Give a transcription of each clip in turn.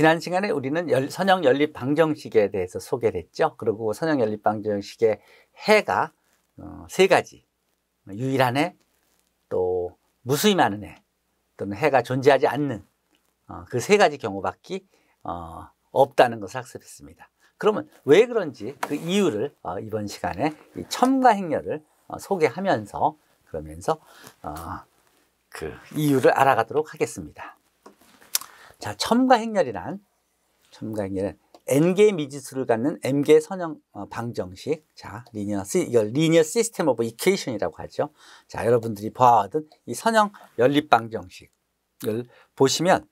지난 시간에 우리는 선형 연립 방정식에 대해서 소개를 했죠. 그리고 선형 연립 방정식의 해가 어, 세 가지. 유일한 해, 또 무수히 많은 해, 또는 해가 존재하지 않는 어, 그세 가지 경우밖에 어, 없다는 것을 학습했습니다. 그러면 왜 그런지 그 이유를 이번 시간에 첨가 행렬을 소개하면서 그러면서 그 이유를 알아가도록 하겠습니다. 자, 첨가 행렬이란 첨가 행렬은 n개의 미지수를 갖는 m개의 선형 어, 방정식. 자, 리니어 시 이걸 리니어 시스템 오브 이케이션이라고 하죠. 자, 여러분들이 봐하던 이 선형 연립 방정식을 보시면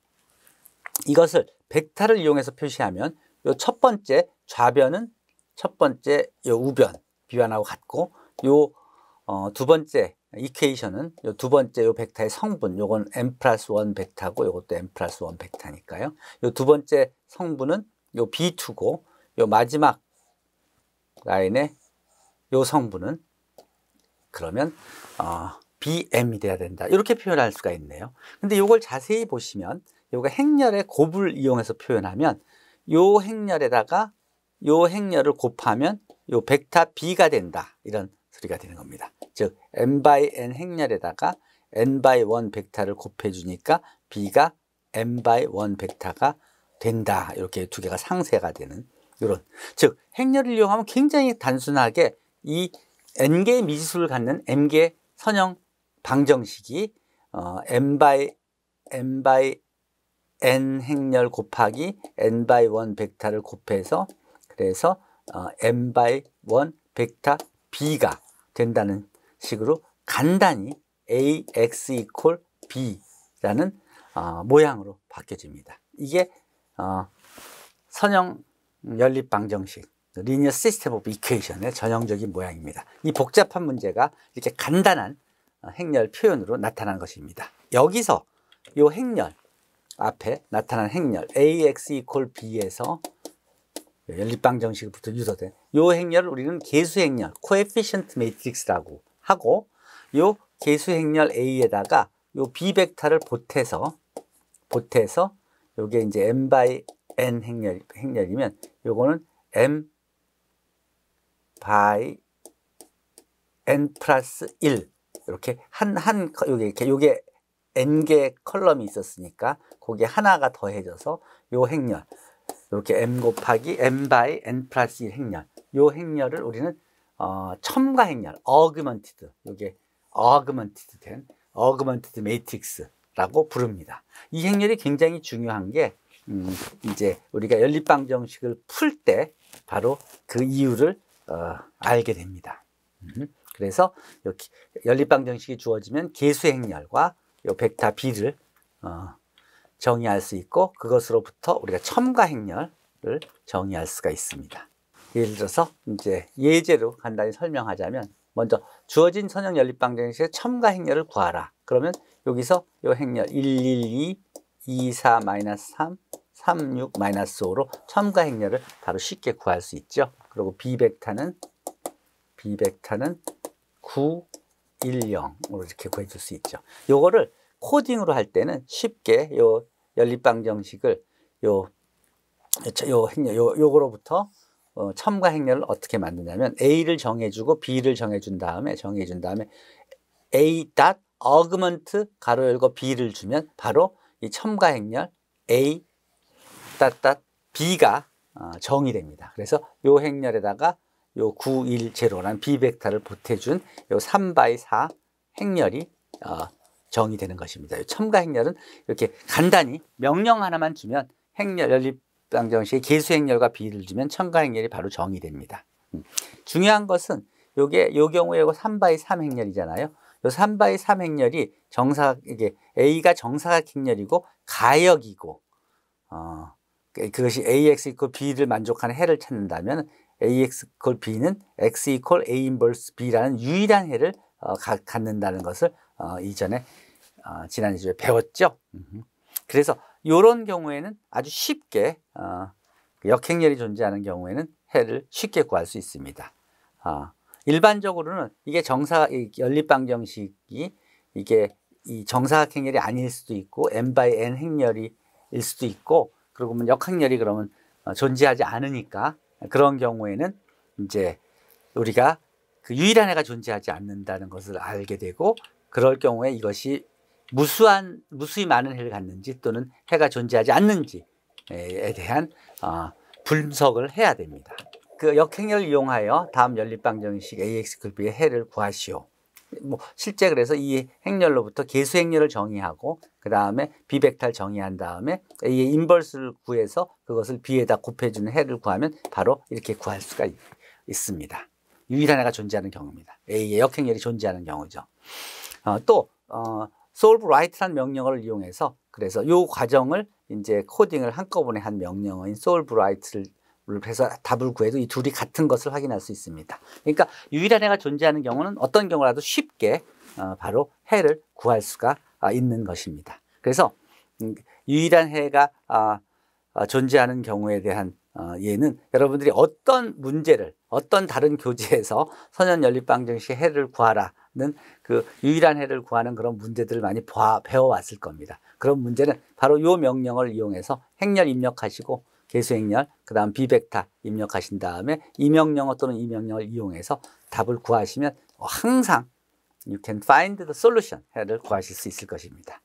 이것을 벡터를 이용해서 표시하면 요 첫 번째 좌변은 첫 번째 요 우변 비변하고 같고 요두 어, 번째 이케이션은 요두 번째 요 벡터의 성분 요건 n 플러스 1 벡터고 요것도 n 플러스 1 벡터니까요 요 두 번째 성분은 요 b2고 요 마지막 라인의 요 성분은 그러면 어, bm이 돼야 된다 이렇게 표현할 수가 있네요 근데 요걸 자세히 보시면 요거 행렬의 곱을 이용해서 표현하면 요 행렬에다가 요 행렬을 곱하면 요 벡터 b가 된다 이런 소리가 되는 겁니다. 즉 n by n 행렬에다가 n by 1 벡터를 곱해주니까 b가 n by 1 벡터가 된다. 이렇게 두 개가 상쇄가 되는 이런 즉 행렬을 이용하면 굉장히 단순하게 이 n개의 미지수를 갖는 m개 선형 방정식이 어, n by n by n 행렬 곱하기 n by 1 벡터를 곱해서 그래서 어, n by 1 벡터 b가 된다는 식으로 간단히 ax equal b라는 어, 모양으로 바뀌어집니다. 이게 어, 선형 연립 방정식 리니어 시스템 오브 이퀘이션의 전형적인 모양입니다. 이 복잡한 문제가 이렇게 간단한 어, 행렬 표현으로 나타난 것입니다. 여기서 이 행렬 앞에 나타난 행렬 ax equal b에서 연립방 정식부터 유도된 요 행렬을 우리는 계수 행렬 코에피션트 매트릭스라고 하고 요 계수 행렬 A에다가 요 B 벡터를 보태서 보태서 요게 이제 m by n 행렬 행렬이면 요거는 m by n 플러스 1 이렇게 한 한 요게 이렇게 요게 n개 컬럼이 있었으니까 거기에 하나가 더해져서 요 행렬 이렇게 m 곱하기 m 바이 n 플러스 1 행렬 요 행렬을 우리는 어, 첨가 행렬 어그먼티드 요게 어그먼티드 된 어그먼티드 매트릭스라고 부릅니다. 이 행렬이 굉장히 중요한 게 음, 이제 우리가 연립방 정식을 풀 때 바로 그 이유를 어, 알게 됩니다. 음, 그래서 여기 연립방 정식이 주어지면 계수 행렬과 요 벡터 b를 어, 정의할 수 있고 그것으로부터 우리가 첨가 행렬을 정의할 수가 있습니다. 예를 들어서 이제 예제로 간단히 설명하자면 먼저 주어진 선형 연립 방정식의 첨가 행렬을 구하라. 그러면 여기서 이 행렬 1, 1, 2, 2, 4, 3, 3, 6, 5로 첨가 행렬을 바로 쉽게 구할 수 있죠. 그리고 비벡타는 비벡타는 9, 1, 0으로 이렇게 구해줄 수 있죠. 요거를 코딩으로 할 때는 쉽게 요 연립방 정식을 요, 요 행렬, 요, 요거로부터 어, 첨가 행렬을 어떻게 만드냐면 A를 정해주고 B를 정해준 다음에 정해준 다음에 A 닷 어그먼트 가로 열고 B를 주면 바로 이 첨가 행렬 A 닷닷 B가 어, 정이 됩니다. 그래서 요 행렬에다가 요 9, 1, 0란 B 벡터를 보태준 요3 바이 4 행렬이 어, 정의되는 것입니다. 첨가 행렬은 이렇게 간단히 명령 하나만 주면 행렬 연립방정식의 계수 행렬과 비를 주면 첨가 행렬이 바로 정의됩니다. 음. 중요한 것은 요게 요 경우에 이거 3바이 3 행렬이잖아요. 요 3바이 3 행렬이 정사 이게 A가 정사각 행렬이고 가역이고 어 그, 그것이 AX B를 만족하는 해를 찾는다면 AX B는 X A 인버스 B라는 유일한 해를 어, 갖는다는 것을 어, 이전에 어, 지난주에 배웠죠. 그래서 이런 경우에는 아주 쉽게 어, 역행렬이 존재하는 경우에는 해를 쉽게 구할 수 있습니다. 어, 일반적으로는 이게 정사 연립방정식이 이게 이 정사각 행렬이 아닐 수도 있고 n by n 행렬이일 수도 있고 그러고 역행렬이 그러면 어, 존재하지 않으니까 그런 경우에는 이제 우리가 그 유일한 해가 존재하지 않는다는 것을 알게 되고 그럴 경우에 이것이 무수한 무수히 많은 해를 갖는지 또는 해가 존재하지 않는지에 대한 어, 분석을 해야 됩니다. 그역행을 이용하여 다음 연립방정식 ax 글비의 해를 구하시오. 뭐 실제 그래서 이 행렬로부터 계수 행렬을 정의하고 그 다음에 비벡탈 정의한 다음에 a의 인벌스를 구해서 그것을 b에다 곱해주는 해를 구하면 바로 이렇게 구할 수가 있습니다. 유일한 애가 존재하는 경우입니다. A의 역행열이 존재하는 경우죠. 어, 또 어, solve r i g h 라는 명령어를 이용해서 그래서 요 과정을 이제 코딩을 한꺼번에 한 명령어인 solve r i g h 를 해서 답을 구해도 이 둘이 같은 것을 확인할 수 있습니다. 그러니까 유일한 애가 존재하는 경우는 어떤 경우라도 쉽게 어, 바로 해를 구할 수가 아, 있는 것입니다. 그래서 음, 유일한 해가 아, 아, 존재하는 경우에 대한 어, 얘는 여러분들이 어떤 문제를 어떤 다른 교재에서 선연 연립방정식 해를 구하라는 그 유일한 해를 구하는 그런 문제들을 많이 봐, 배워왔을 겁니다. 그런 문제는 바로 요 명령을 이용해서 행렬 입력하시고 개수행렬, 그 다음 비벡타 입력하신 다음에 이명령어 또는 이명령을 이용해서 답을 구하시면 항상 you can find the solution 해를 구하실 수 있을 것입니다.